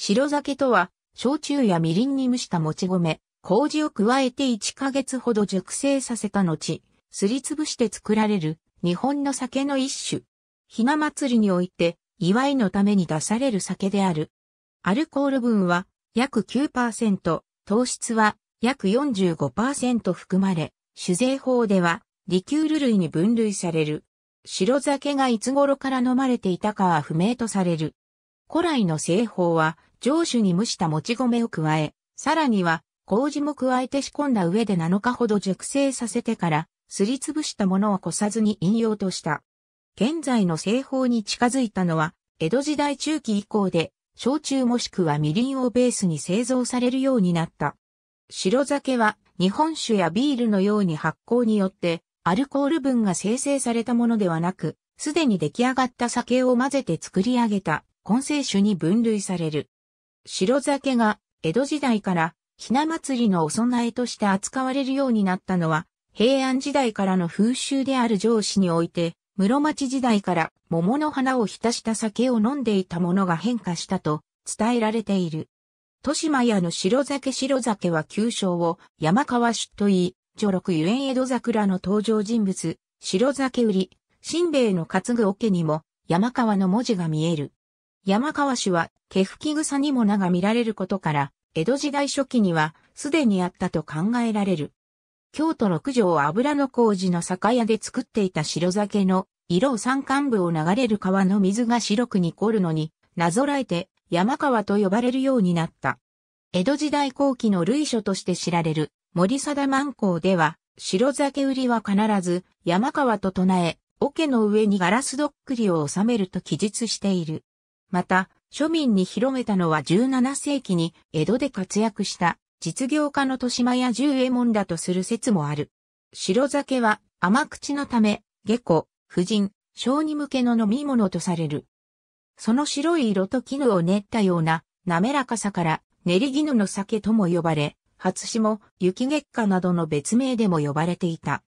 白酒とは、焼酎やみりんに蒸したもち米、麹を加えて1ヶ月ほど熟成させた後、すりつぶして作られる日本の酒の一種。ひな祭りにおいて、祝いのために出される酒である。アルコール分は約9%、糖質は約45%含まれ、酒税法ではリキュール類に分類される。白酒がいつ頃から飲まれていたかは不明とされる。古来の製法は、上手に蒸したもち米を加え、さらには、麹も加えて仕込んだ上で7日ほど熟成させてから、すりつぶしたものをこさずに飲用とした。現在の製法に近づいたのは、江戸時代中期以降で、焼酎もしくはみりんをベースに製造されるようになった。白酒は日本酒やビールのように発酵によってアルコール分が生成されたものではなく、すでに出来上がった酒を混ぜて作り上げた混成酒に分類される。白酒が江戸時代からひな祭りのお供えとして扱われるようになったのは、平安時代からの風習である上司において、室町時代から桃の花を浸した酒を飲んでいたものが変化したと伝えられている。豊島屋の白酒白酒は旧称を山川酒といい、女六ゆえん江戸桜の登場人物、白酒売り、新兵衛の担ぐ桶にも山川の文字が見える。山川氏は、毛吹草にも名が見られることから、江戸時代初期には、すでにあったと考えられる。京都六条油の工事の酒屋で作っていた白酒の、色を山間部を流れる川の水が白く濁るのに、なぞらえて、山川と呼ばれるようになった。江戸時代後期の類書として知られる、森貞万光では、白酒売りは必ず、山川と唱え、桶の上にガラスどっくりを収めると記述している。また、庶民に広めたのは17世紀に江戸で活躍した実業家の豊島や十右衛門だとする説もある。白酒は甘口のため、下戸、婦人、小児向けの飲み物とされる。その白い色と絹を練ったような滑らかさから練り絹の酒とも呼ばれ、初霜、雪月下などの別名でも呼ばれていた。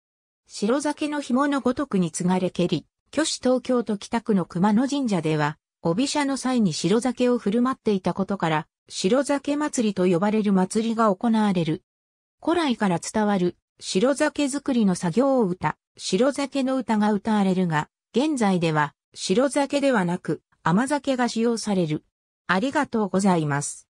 白酒の紐のごとくに継がれけり、虚子東京都北区の熊野神社では、帯社の際に白酒を振る舞っていたことから、白酒祭りと呼ばれる祭りが行われる。古来から伝わる白酒作りの作業を歌、白酒の歌が歌われるが、現在では白酒ではなく甘酒が使用される。ありがとうございます。